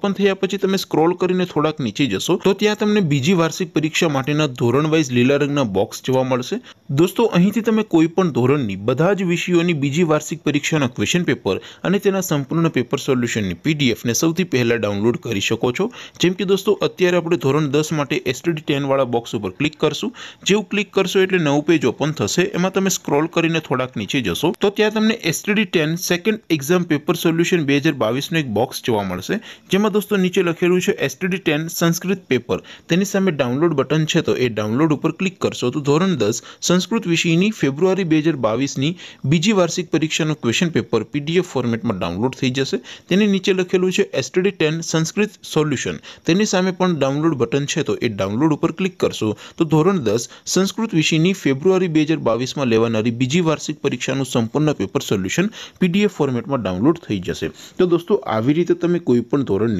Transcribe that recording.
open થયા પછી તમે સ્ક્રોલ કરીને થોડાક નીચે જશો તો ત્યાં તમને બીજી વાર્ષિક પરીક્ષા માટેના ધોરણ વાઇઝ લીલા રંગના બોક્સ જોવા મળશે દોસ્તો અહીંથી તમે કોઈ પણ ધોરણની બધા જ વિષયોની બીજી વાર્ષિક પરીક્ષાના ક્વેશ્ચન પેપર અને તેના સંપૂર્ણ પેપર સોલ્યુશનની પીડીએફ ને સૌથી પહેલા ડાઉનલોડ કરી શકો છો જેમ કે દોસ્તો અત્યારે આપણે ધોરણ 10 માટે STD 10 વાળા બોક્સ ઉપર ક્લિક કરશું જેવું ક્લિક કરશો એટલે નવ પેજ ઓપન થશે એમાં તમે સ્ક્રોલ કરીને થોડાક નીચે જશો તો ત્યાં તમને STD 10 second exam paper solution 2022 નો એક બોક્સ જોવા મળશે જેમ કે દોસ્તો નીચે લખેલું છે STD 10 સંસ્કૃત પેપર તેની સામે ડાઉનલોડ બટન છે તો એ ડાઉનલોડ ઉપર ક્લિક કરશો તો ધોરણ 10 સંસ્કૃત વિષયની ફેબ્રુઆરી 2022 ની બીજી વાર્ષિક પરીક્ષા નું ક્વેશ્ચન પેપર PDF ફોર્મેટમાં ડાઉનલોડ થઈ જશે તેની નીચે લખેલું છે STD 10 સંસ્કૃત સોલ્યુશન તેની સામે પણ ડાઉનલોડ બટન છે તો એ ડાઉનલોડ ઉપર ક્લિક કરશો તો ધોરણ 10 સંસ્કૃત વિષયની ફેબ્રુઆરી 2022 માં લેવા ની બીજી વાર્ષિક પરીક્ષા નું સંપૂર્ણ પેપર સોલ્યુશન PDF ફોર્મેટમાં ડાઉનલોડ થઈ જશે તો દોસ્તો આવી રીતે તમે કોઈ પણ ધોરણ